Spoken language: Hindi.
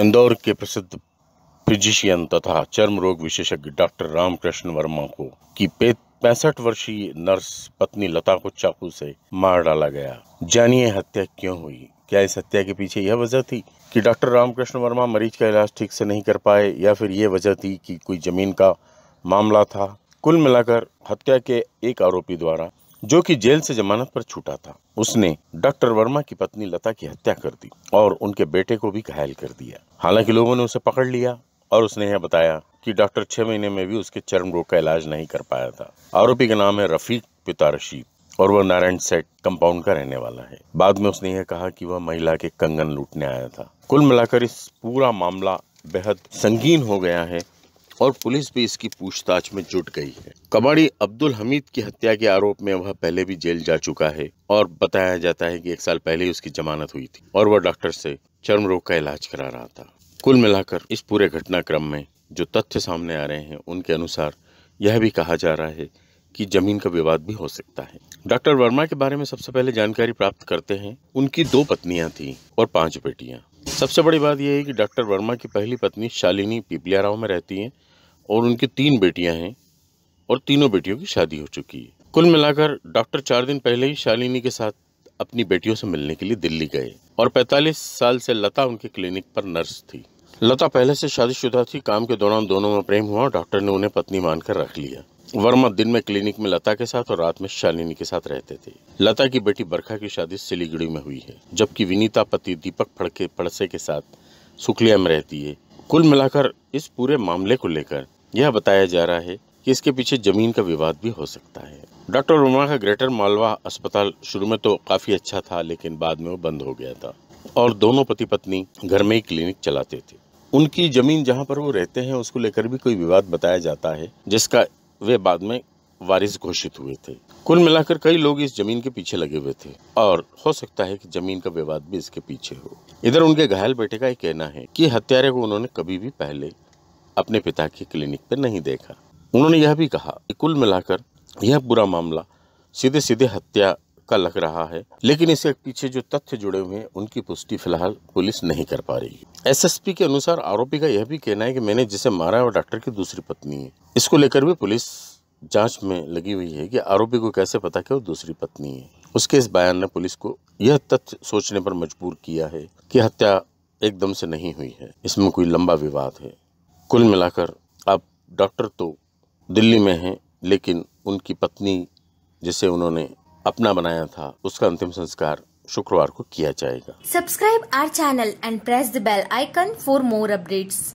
इंदौर के प्रसिद्ध फिजिशियन तथा चर्म रोग विशेषज्ञ डॉक्टर रामकृष्ण वर्मा को की पैंसठ वर्षीय नर्स पत्नी लता को चाकू से मार डाला गया जानिए हत्या क्यों हुई क्या इस हत्या के पीछे यह वजह थी कि डॉक्टर रामकृष्ण वर्मा मरीज का इलाज ठीक से नहीं कर पाए या फिर ये वजह थी कि कोई जमीन का मामला था कुल मिलाकर हत्या के एक आरोपी द्वारा जो कि जेल से जमानत पर छूटा था उसने डॉक्टर वर्मा की पत्नी लता की हत्या कर दी और उनके बेटे को भी घायल कर दिया हालांकि लोगों ने उसे पकड़ लिया और उसने यह बताया कि डॉक्टर छह महीने में भी उसके चर्म रोग का इलाज नहीं कर पाया था आरोपी का नाम है रफीक पिता रशीद और वह नारायण सेठ कंपाउंड का रहने वाला है बाद में उसने यह कहा कि वह महिला के कंगन लूटने आया था कुल मिलाकर इस पूरा मामला बेहद संगीन हो गया है और पुलिस भी इसकी पूछताछ में जुट गई है कबाड़ी अब्दुल हमीद की हत्या के आरोप में वह पहले भी जेल जा चुका है और बताया जाता है कि एक साल पहले ही उसकी जमानत हुई थी और वह डॉक्टर से चर्म रोग का इलाज करा रहा था कुल मिलाकर इस पूरे घटनाक्रम में जो तथ्य सामने आ रहे हैं उनके अनुसार यह भी कहा जा रहा है कि जमीन का विवाद भी हो सकता है डॉक्टर वर्मा के बारे में सबसे पहले जानकारी प्राप्त करते हैं उनकी दो पत्नियां थी और पांच बेटियां सबसे बड़ी बात यह है कि डॉक्टर वर्मा की पहली पत्नी शालिनी पिपलिया राव में रहती हैं और उनकी तीन बेटियां हैं और तीनों बेटियों की शादी हो चुकी है कुल मिलाकर डॉक्टर चार दिन पहले ही शालिनी के साथ अपनी बेटियों से मिलने के लिए दिल्ली गए और 45 साल से लता उनके क्लिनिक पर नर्स थी लता पहले से शादीशुदा थी काम के दौरान दोनों में प्रेम हुआ डॉक्टर ने उन्हें पत्नी मानकर रख लिया वर्मा दिन में क्लिनिक में लता के साथ और रात में शालिनी के साथ रहते थे लता की बेटी बरखा की शादी सिलीगुड़ी में हुई है जबकि विनीता पति दीपक फड़के फड़से के साथ सुखलिया में रहती है कुल मिलाकर इस पूरे मामले को लेकर यह बताया जा रहा है कि इसके पीछे जमीन का विवाद भी हो सकता है डॉक्टर रोमा का ग्रेटर मालवा अस्पताल शुरू में तो काफी अच्छा था लेकिन बाद में वो बंद हो गया था और दोनों पति पत्नी घर में ही क्लिनिक चलाते थे उनकी जमीन जहाँ पर वो रहते हैं उसको लेकर भी कोई विवाद बताया जाता है जिसका वे बाद में वारिस घोषित हुए थे कुल मिलाकर कई लोग इस जमीन के पीछे लगे हुए थे और हो सकता है कि जमीन का विवाद भी इसके पीछे हो इधर उनके घायल बेटे का ये कहना है कि हत्यारे को उन्होंने कभी भी पहले अपने पिता की क्लिनिक पर नहीं देखा उन्होंने यह भी कहा कि कुल मिलाकर यह पूरा मामला सीधे सीधे हत्या का लग रहा है लेकिन इसके पीछे जो तथ्य जुड़े हुए हैं उनकी पुष्टि फिलहाल पुलिस नहीं कर पा रही एसएसपी के अनुसार आरोपी का यह भी कहना है कि मैंने जिसे मारा है वो डॉक्टर की दूसरी पत्नी है इसको लेकर भी पुलिस जांच में लगी हुई है कि आरोपी को कैसे पता कि वो दूसरी पत्नी है उसके इस बयान ने पुलिस को यह तथ्य सोचने पर मजबूर किया है कि हत्या एकदम से नहीं हुई है इसमें कोई लंबा विवाद है कुल मिलाकर अब डॉक्टर तो दिल्ली में हैं लेकिन उनकी पत्नी जिसे उन्होंने अपना बनाया था उसका अंतिम संस्कार शुक्रवार को किया जाएगा subscribe our channel and press the bell icon for more updates